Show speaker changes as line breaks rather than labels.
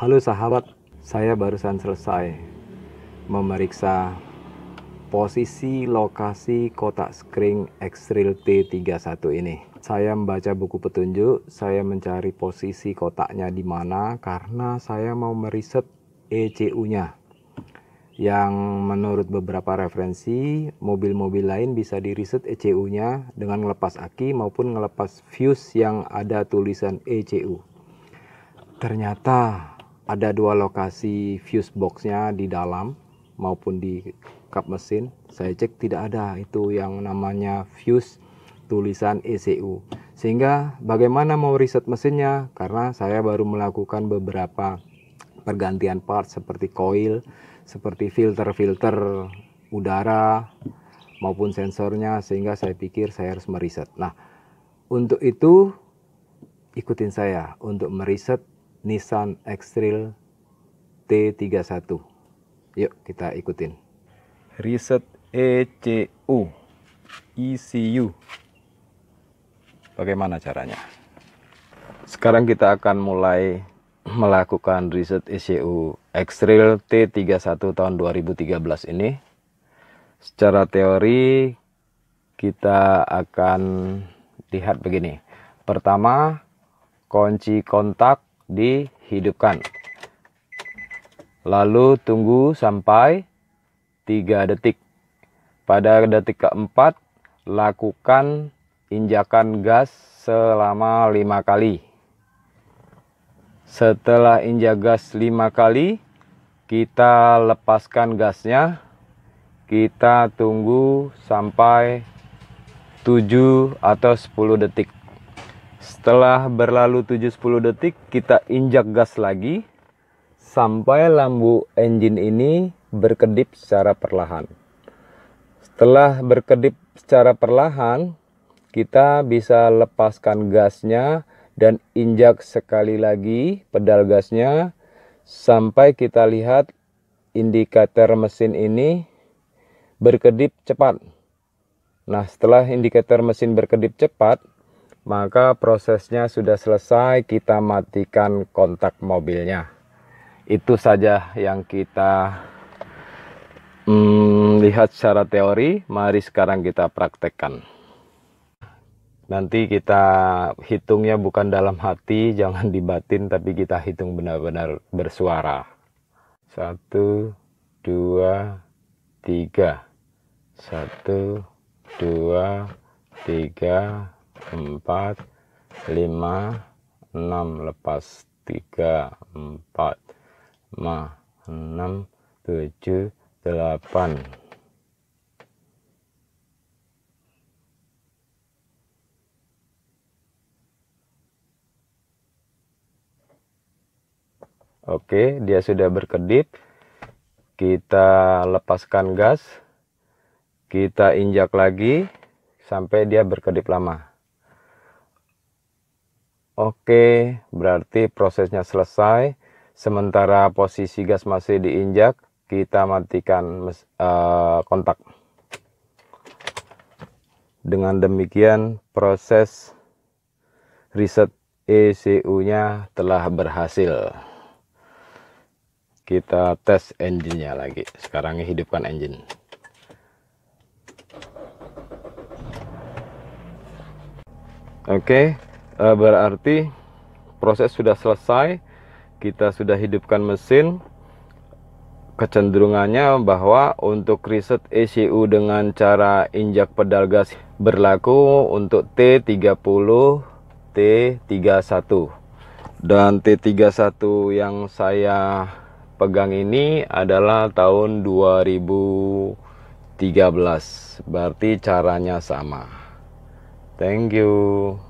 Halo sahabat, saya barusan selesai memeriksa posisi lokasi kotak screening Xreal T31 ini. Saya membaca buku petunjuk, saya mencari posisi kotaknya di mana karena saya mau meriset ECU-nya. Yang menurut beberapa referensi, mobil-mobil lain bisa diriset ECU-nya dengan melepas aki maupun melepas fuse yang ada tulisan ECU. Ternyata ada dua lokasi fuse boxnya di dalam maupun di kap mesin saya cek tidak ada itu yang namanya fuse tulisan ECU sehingga bagaimana mau riset mesinnya karena saya baru melakukan beberapa pergantian part seperti coil seperti filter-filter udara maupun sensornya sehingga saya pikir saya harus meriset nah untuk itu ikutin saya untuk meriset Nissan X-Trail T31. Yuk kita ikutin. Riset ECU ECU. Bagaimana caranya? Sekarang kita akan mulai melakukan riset ECU X-Trail T31 tahun 2013 ini. Secara teori kita akan lihat begini. Pertama, kunci kontak dihidupkan. Lalu tunggu sampai 3 detik. Pada detik keempat, lakukan injakan gas selama 5 kali. Setelah injak gas 5 kali, kita lepaskan gasnya. Kita tunggu sampai 7 atau 10 detik. Setelah berlalu 7-10 detik, kita injak gas lagi sampai lampu engine ini berkedip secara perlahan. Setelah berkedip secara perlahan, kita bisa lepaskan gasnya dan injak sekali lagi pedal gasnya sampai kita lihat indikator mesin ini berkedip cepat. Nah, setelah indikator mesin berkedip cepat, maka prosesnya sudah selesai kita matikan kontak mobilnya itu saja yang kita hmm, lihat secara teori mari sekarang kita praktekkan nanti kita hitungnya bukan dalam hati jangan dibatin, tapi kita hitung benar-benar bersuara satu dua tiga satu dua tiga 4 5 6 lepas 3 4 5 6 7 8 Oke, dia sudah berkedip. Kita lepaskan gas. Kita injak lagi sampai dia berkedip lama. Oke, berarti prosesnya selesai. Sementara posisi gas masih diinjak, kita matikan uh, kontak. Dengan demikian, proses riset ECU-nya telah berhasil. Kita tes engine-nya lagi. Sekarang hidupkan engine. Oke, Eh, berarti proses sudah selesai kita sudah hidupkan mesin kecenderungannya bahwa untuk riset ECU dengan cara injak pedal gas berlaku untuk T30 T31 dan T31 yang saya pegang ini adalah tahun 2013 berarti caranya sama thank you